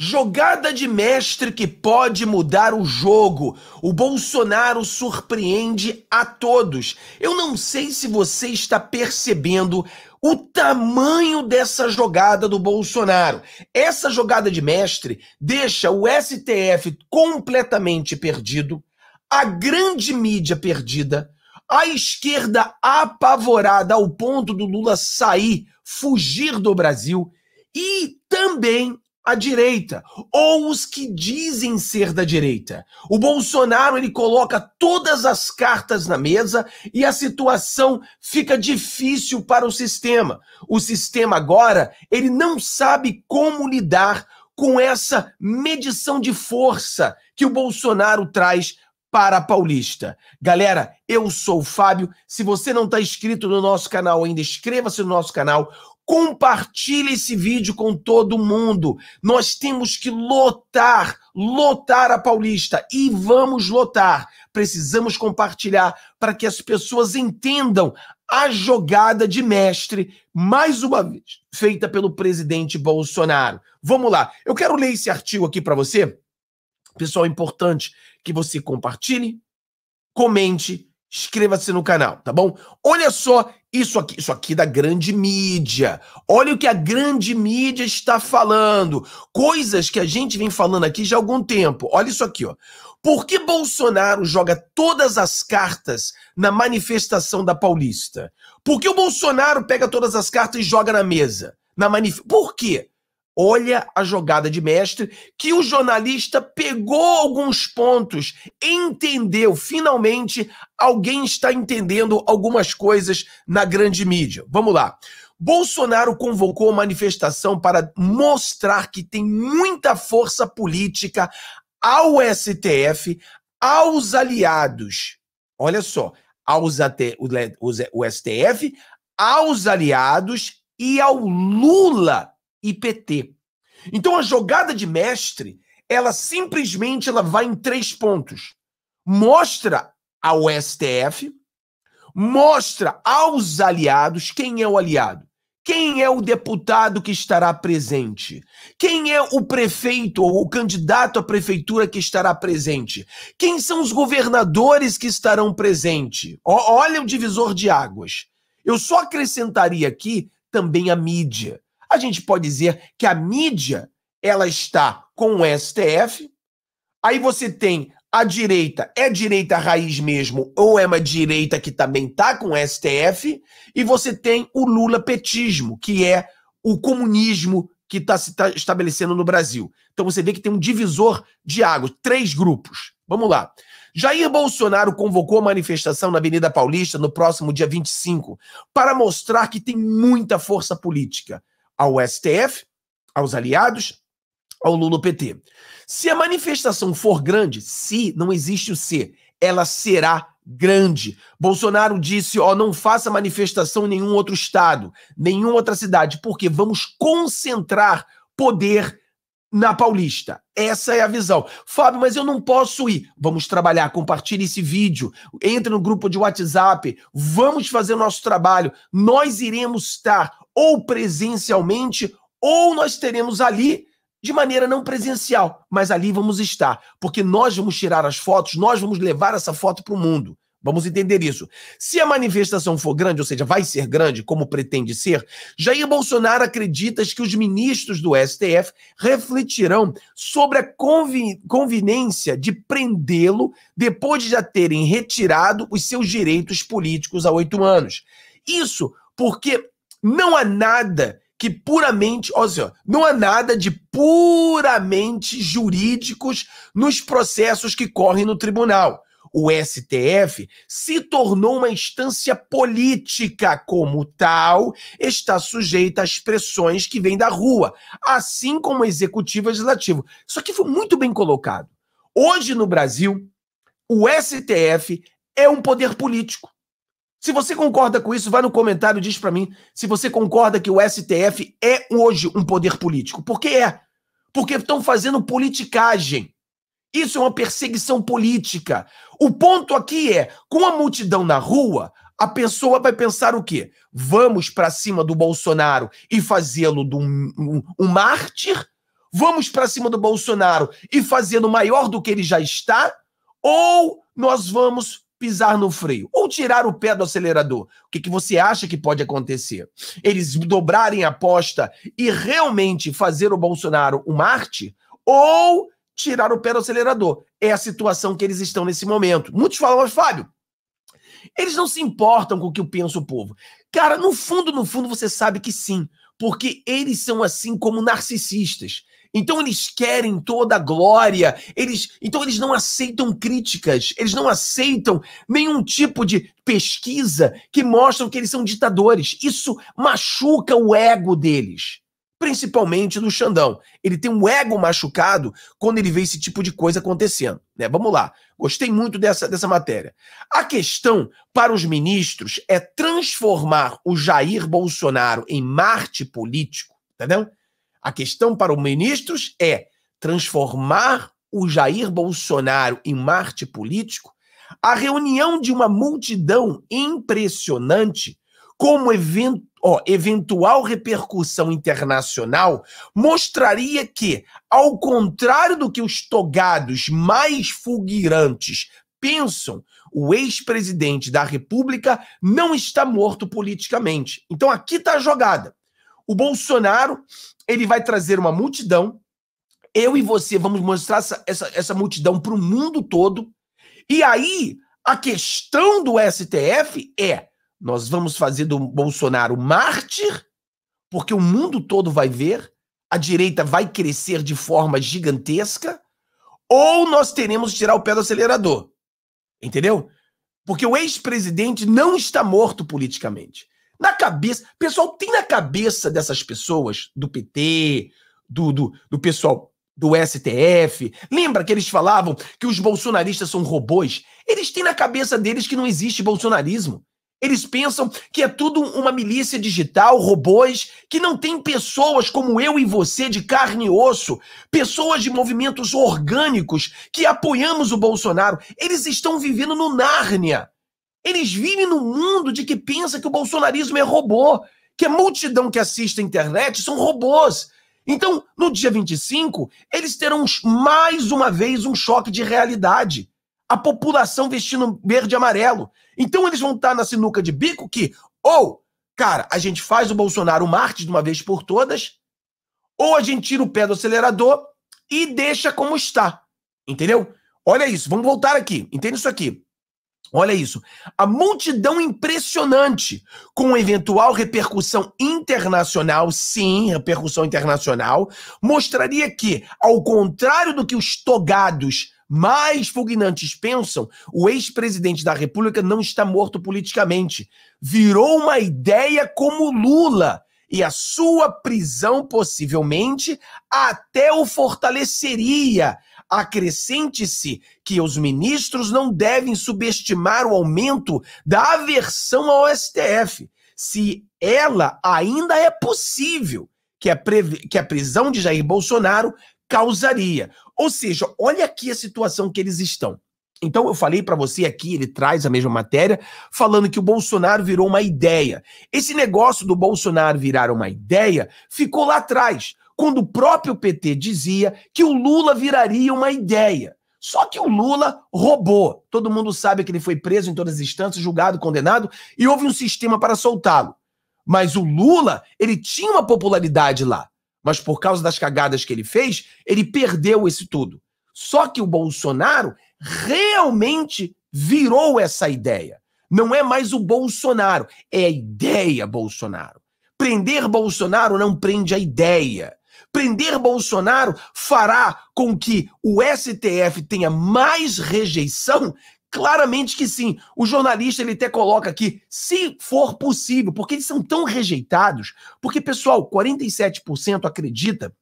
Jogada de mestre que pode mudar o jogo. O Bolsonaro surpreende a todos. Eu não sei se você está percebendo o tamanho dessa jogada do Bolsonaro. Essa jogada de mestre deixa o STF completamente perdido, a grande mídia perdida, a esquerda apavorada ao ponto do Lula sair, fugir do Brasil e também a direita ou os que dizem ser da direita. O Bolsonaro ele coloca todas as cartas na mesa e a situação fica difícil para o sistema. O sistema agora ele não sabe como lidar com essa medição de força que o Bolsonaro traz para a Paulista. Galera, eu sou o Fábio. Se você não está inscrito no nosso canal ainda, inscreva-se no nosso canal, Compartilhe esse vídeo com todo mundo. Nós temos que lotar, lotar a Paulista e vamos lotar. Precisamos compartilhar para que as pessoas entendam a jogada de mestre, mais uma vez, feita pelo presidente Bolsonaro. Vamos lá. Eu quero ler esse artigo aqui para você. Pessoal, é importante que você compartilhe, comente inscreva-se no canal, tá bom? Olha só isso aqui, isso aqui da grande mídia. Olha o que a grande mídia está falando. Coisas que a gente vem falando aqui já há algum tempo. Olha isso aqui, ó. Por que Bolsonaro joga todas as cartas na manifestação da Paulista? Por que o Bolsonaro pega todas as cartas e joga na mesa? Na manif... Por quê? Olha a jogada de mestre que o jornalista pegou alguns pontos, entendeu. Finalmente, alguém está entendendo algumas coisas na grande mídia. Vamos lá. Bolsonaro convocou a manifestação para mostrar que tem muita força política ao STF, aos aliados. Olha só, aos AT, o STF, aos aliados e ao Lula e PT. Então a jogada de mestre, ela simplesmente ela vai em três pontos. Mostra ao STF, mostra aos aliados quem é o aliado. Quem é o deputado que estará presente? Quem é o prefeito ou o candidato à prefeitura que estará presente? Quem são os governadores que estarão presentes? Olha o divisor de águas. Eu só acrescentaria aqui também a mídia a gente pode dizer que a mídia ela está com o STF. Aí você tem a direita, é direita raiz mesmo, ou é uma direita que também está com o STF, e você tem o Lula petismo, que é o comunismo que está se tá estabelecendo no Brasil. Então você vê que tem um divisor de águas, três grupos. Vamos lá. Jair Bolsonaro convocou a manifestação na Avenida Paulista no próximo dia 25 para mostrar que tem muita força política ao STF, aos aliados, ao Lula PT. Se a manifestação for grande, se não existe o se, ela será grande. Bolsonaro disse: ó, não faça manifestação em nenhum outro estado, nenhuma outra cidade, porque vamos concentrar poder na Paulista. Essa é a visão. Fábio, mas eu não posso ir. Vamos trabalhar, compartilhe esse vídeo, entre no grupo de WhatsApp, vamos fazer o nosso trabalho. Nós iremos estar ou presencialmente ou nós teremos ali de maneira não presencial, mas ali vamos estar, porque nós vamos tirar as fotos, nós vamos levar essa foto para o mundo. Vamos entender isso. Se a manifestação for grande, ou seja, vai ser grande, como pretende ser, Jair Bolsonaro acredita que os ministros do STF refletirão sobre a conveniência de prendê-lo depois de já terem retirado os seus direitos políticos há oito anos. Isso porque não há nada que puramente, ou seja, não há nada de puramente jurídicos nos processos que correm no tribunal o STF se tornou uma instância política, como tal, está sujeita às pressões que vêm da rua, assim como o executivo e o legislativo. Isso aqui foi muito bem colocado. Hoje no Brasil, o STF é um poder político. Se você concorda com isso, vai no comentário e diz para mim se você concorda que o STF é hoje um poder político. Por que é. Porque estão fazendo politicagem isso é uma perseguição política. O ponto aqui é, com a multidão na rua, a pessoa vai pensar o quê? Vamos para cima do Bolsonaro e fazê-lo um, um, um, mártir? Vamos para cima do Bolsonaro e fazê-lo maior do que ele já está? Ou nós vamos pisar no freio? Ou tirar o pé do acelerador? O que, que você acha que pode acontecer? Eles dobrarem a aposta e realmente fazer o Bolsonaro um mártir? Ou tirar o pé do acelerador. É a situação que eles estão nesse momento. Muitos falam, mas Fábio, eles não se importam com o que pensa o povo. Cara, no fundo, no fundo, você sabe que sim, porque eles são assim como narcisistas. Então eles querem toda a glória, eles, então eles não aceitam críticas, eles não aceitam nenhum tipo de pesquisa que mostram que eles são ditadores. Isso machuca o ego deles principalmente do Xandão. Ele tem um ego machucado quando ele vê esse tipo de coisa acontecendo. Né? Vamos lá, gostei muito dessa, dessa matéria. A questão para os ministros é transformar o Jair Bolsonaro em Marte político, entendeu? A questão para os ministros é transformar o Jair Bolsonaro em Marte político. A reunião de uma multidão impressionante como evento ó, eventual repercussão internacional mostraria que, ao contrário do que os togados mais fulgurantes pensam, o ex-presidente da República não está morto politicamente. Então aqui está a jogada. O Bolsonaro ele vai trazer uma multidão. Eu e você vamos mostrar essa, essa, essa multidão para o mundo todo. E aí a questão do STF é nós vamos fazer do Bolsonaro mártir, porque o mundo todo vai ver, a direita vai crescer de forma gigantesca, ou nós teremos que tirar o pé do acelerador. Entendeu? Porque o ex-presidente não está morto politicamente. Na cabeça, pessoal, tem na cabeça dessas pessoas, do PT, do, do, do pessoal do STF. Lembra que eles falavam que os bolsonaristas são robôs? Eles têm na cabeça deles que não existe bolsonarismo. Eles pensam que é tudo uma milícia digital, robôs, que não tem pessoas como eu e você de carne e osso, pessoas de movimentos orgânicos que apoiamos o Bolsonaro. Eles estão vivendo no Nárnia. Eles vivem no mundo de que pensa que o bolsonarismo é robô, que a multidão que assiste a internet são robôs. Então, no dia 25, eles terão mais uma vez um choque de realidade a população vestindo verde e amarelo. Então eles vão estar na sinuca de bico que, ou, cara, a gente faz o Bolsonaro Marte de uma vez por todas, ou a gente tira o pé do acelerador e deixa como está. Entendeu? Olha isso, vamos voltar aqui. Entende isso aqui? Olha isso. A multidão impressionante, com eventual repercussão internacional, sim, repercussão internacional, mostraria que, ao contrário do que os togados mais fulminantes pensam, o ex-presidente da República não está morto politicamente. Virou uma ideia como Lula. E a sua prisão, possivelmente, até o fortaleceria. Acrescente-se que os ministros não devem subestimar o aumento da aversão ao STF, se ela ainda é possível que a, que a prisão de Jair Bolsonaro causaria. Ou seja, olha aqui a situação que eles estão. Então eu falei para você aqui, ele traz a mesma matéria, falando que o Bolsonaro virou uma ideia. Esse negócio do Bolsonaro virar uma ideia ficou lá atrás, quando o próprio PT dizia que o Lula viraria uma ideia. Só que o Lula roubou. Todo mundo sabe que ele foi preso em todas as instâncias, julgado, condenado, e houve um sistema para soltá-lo. Mas o Lula, ele tinha uma popularidade lá mas por causa das cagadas que ele fez, ele perdeu esse tudo. Só que o Bolsonaro realmente virou essa ideia. Não é mais o Bolsonaro, é a ideia Bolsonaro. Prender Bolsonaro não prende a ideia. Prender Bolsonaro fará com que o STF tenha mais rejeição Claramente que sim. O jornalista ele até coloca aqui, se for possível, porque eles são tão rejeitados. Porque, pessoal, 47% acredita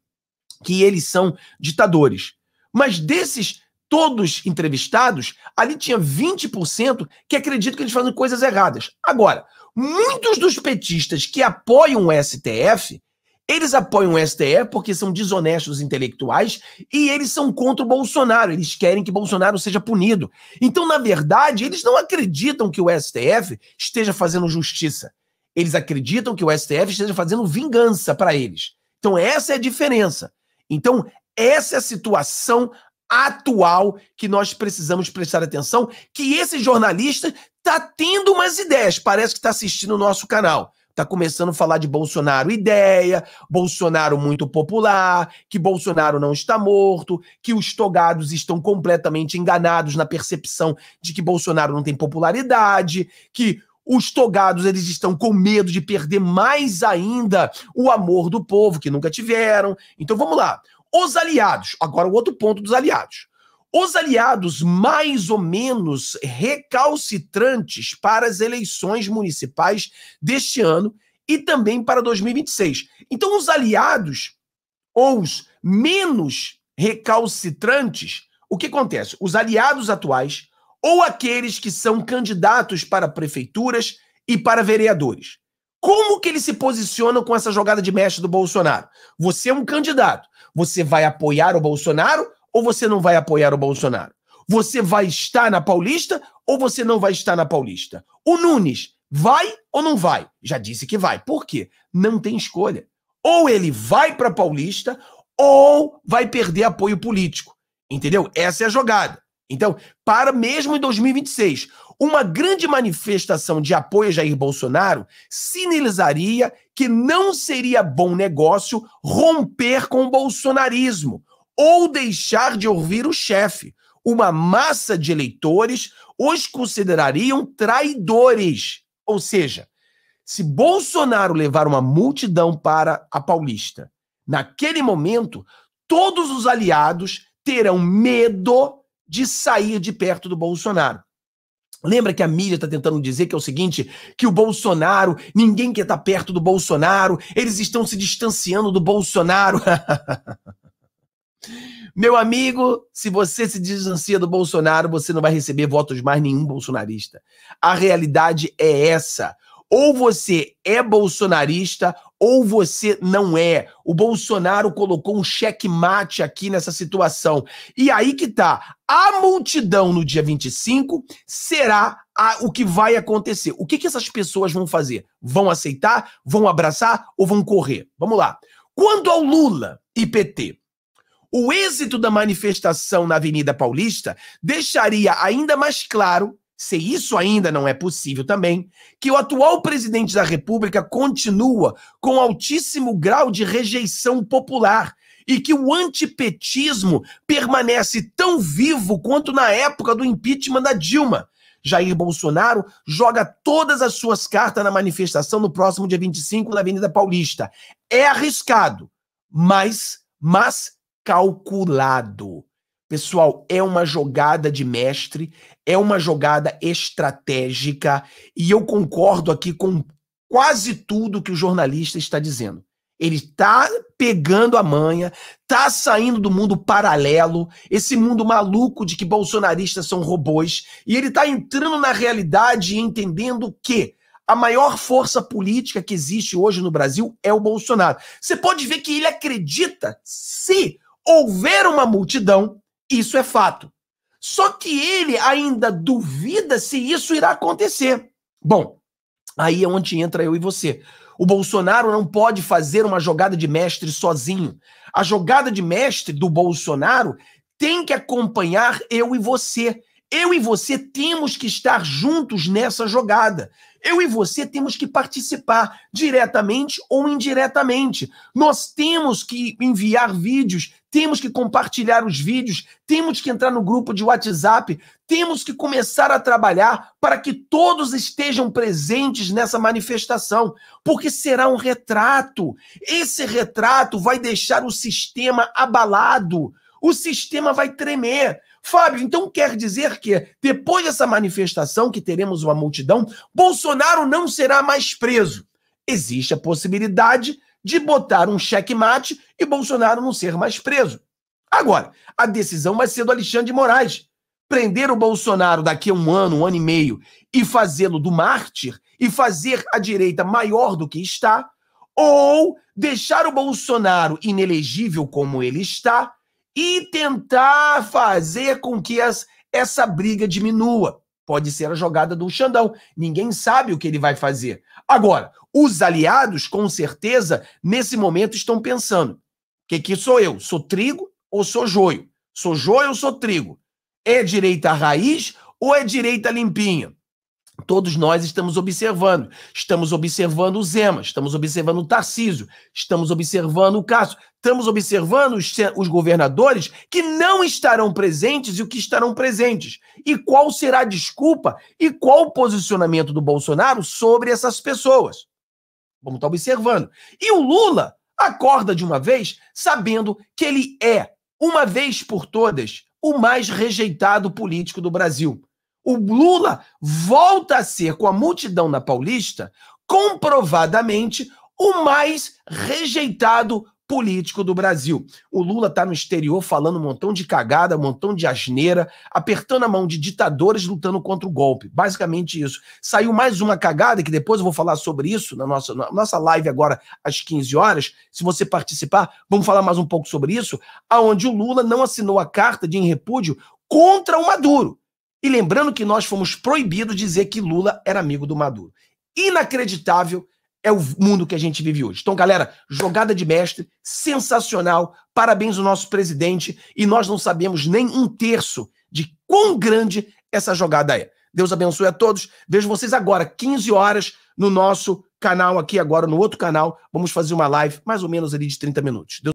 que eles são ditadores. Mas desses todos entrevistados, ali tinha 20% que acreditam que eles fazem coisas erradas. Agora, muitos dos petistas que apoiam o STF eles apoiam o STE porque são desonestos intelectuais e eles são contra o Bolsonaro. Eles querem que Bolsonaro seja punido. Então, na verdade, eles não acreditam que o STF esteja fazendo justiça. Eles acreditam que o STF esteja fazendo vingança para eles. Então, essa é a diferença. Então, essa é a situação atual que nós precisamos prestar atenção, que esse jornalista está tendo umas ideias, parece que está assistindo o nosso canal tá começando a falar de Bolsonaro ideia, Bolsonaro muito popular, que Bolsonaro não está morto, que os togados estão completamente enganados na percepção de que Bolsonaro não tem popularidade, que os togados eles estão com medo de perder mais ainda o amor do povo que nunca tiveram. Então vamos lá. Os aliados, agora o outro ponto dos aliados. Os aliados mais ou menos recalcitrantes para as eleições municipais deste ano e também para 2026. Então, os aliados ou os menos recalcitrantes, o que acontece? Os aliados atuais ou aqueles que são candidatos para prefeituras e para vereadores. Como que eles se posicionam com essa jogada de mestre do Bolsonaro? Você é um candidato. Você vai apoiar o Bolsonaro ou você não vai apoiar o Bolsonaro? Você vai estar na Paulista ou você não vai estar na Paulista? O Nunes vai ou não vai? Já disse que vai. Por quê? Não tem escolha. Ou ele vai para Paulista ou vai perder apoio político. Entendeu? Essa é a jogada. Então, para mesmo em 2026, uma grande manifestação de apoio a Jair Bolsonaro sinalizaria que não seria bom negócio romper com o bolsonarismo, ou deixar de ouvir o chefe. Uma massa de eleitores os considerariam traidores. Ou seja, se Bolsonaro levar uma multidão para a Paulista, naquele momento, todos os aliados terão medo de sair de perto do Bolsonaro. Lembra que a mídia está tentando dizer que é o seguinte: que o Bolsonaro, ninguém quer estar tá perto do Bolsonaro, eles estão se distanciando do Bolsonaro. Meu amigo, se você se distancia do Bolsonaro, você não vai receber votos mais nenhum bolsonarista. A realidade é essa. Ou você é bolsonarista ou você não é. O Bolsonaro colocou um checkmate aqui nessa situação. E aí que tá. A multidão no dia 25 será a, o que vai acontecer. O que, que essas pessoas vão fazer? Vão aceitar? Vão abraçar ou vão correr? Vamos lá. Quanto ao Lula e PT, o êxito da manifestação na Avenida Paulista deixaria ainda mais claro, se isso ainda não é possível também, que o atual presidente da República continua com altíssimo grau de rejeição popular e que o antipetismo permanece tão vivo quanto na época do impeachment da Dilma. Jair Bolsonaro joga todas as suas cartas na manifestação no próximo dia 25 na Avenida Paulista. É arriscado, mas, mas calculado. Pessoal, é uma jogada de mestre, é uma jogada estratégica, e eu concordo aqui com quase tudo que o jornalista está dizendo. Ele está pegando a manha, está saindo do mundo paralelo, esse mundo maluco de que bolsonaristas são robôs, e ele está entrando na realidade e entendendo que a maior força política que existe hoje no Brasil é o Bolsonaro. Você pode ver que ele acredita, se houver uma multidão, isso é fato. Só que ele ainda duvida se isso irá acontecer. Bom, aí é onde entra eu e você. O Bolsonaro não pode fazer uma jogada de mestre sozinho. A jogada de mestre do Bolsonaro tem que acompanhar eu e você. Eu e você temos que estar juntos nessa jogada. Eu e você temos que participar diretamente ou indiretamente. Nós temos que enviar vídeos, temos que compartilhar os vídeos, temos que entrar no grupo de WhatsApp, temos que começar a trabalhar para que todos estejam presentes nessa manifestação, porque será um retrato. Esse retrato vai deixar o sistema abalado. O sistema vai tremer Fábio, então quer dizer que, depois dessa manifestação, que teremos uma multidão, Bolsonaro não será mais preso. Existe a possibilidade de botar um checkmate e Bolsonaro não ser mais preso. Agora, a decisão vai ser do Alexandre de Moraes. Prender o Bolsonaro daqui a um ano, um ano e meio, e fazê-lo do mártir, e fazer a direita maior do que está, ou deixar o Bolsonaro inelegível como ele está, e tentar fazer com que as, essa briga diminua. Pode ser a jogada do Xandão. Ninguém sabe o que ele vai fazer. Agora, os aliados, com certeza, nesse momento estão pensando: o que, que sou eu? Sou trigo ou sou joio? Sou joio ou sou trigo? É direita raiz ou é direita limpinha? todos nós estamos observando. Estamos observando o Zema, estamos observando o Tarcísio, estamos observando o Cássio, estamos observando os, os governadores que não estarão presentes e o que estarão presentes. E qual será a desculpa e qual o posicionamento do Bolsonaro sobre essas pessoas? Vamos estar observando. E o Lula acorda de uma vez sabendo que ele é, uma vez por todas, o mais rejeitado político do Brasil o Lula volta a ser, com a multidão na Paulista, comprovadamente o mais rejeitado político do Brasil. O Lula está no exterior falando um montão de cagada, um montão de asneira, apertando a mão de ditadores lutando contra o golpe. Basicamente isso. Saiu mais uma cagada, que depois eu vou falar sobre isso na nossa, na nossa live agora às 15 horas. Se você participar, vamos falar mais um pouco sobre isso, aonde o Lula não assinou a carta de em repúdio contra o Maduro. E lembrando que nós fomos proibidos de dizer que Lula era amigo do Maduro. Inacreditável é o mundo que a gente vive hoje. Então, galera, jogada de mestre, sensacional. Parabéns ao nosso presidente. E nós não sabemos nem um terço de quão grande essa jogada é. Deus abençoe a todos. Vejo vocês agora, 15 horas, no nosso canal aqui, agora no outro canal. Vamos fazer uma live mais ou menos ali de 30 minutos. Deus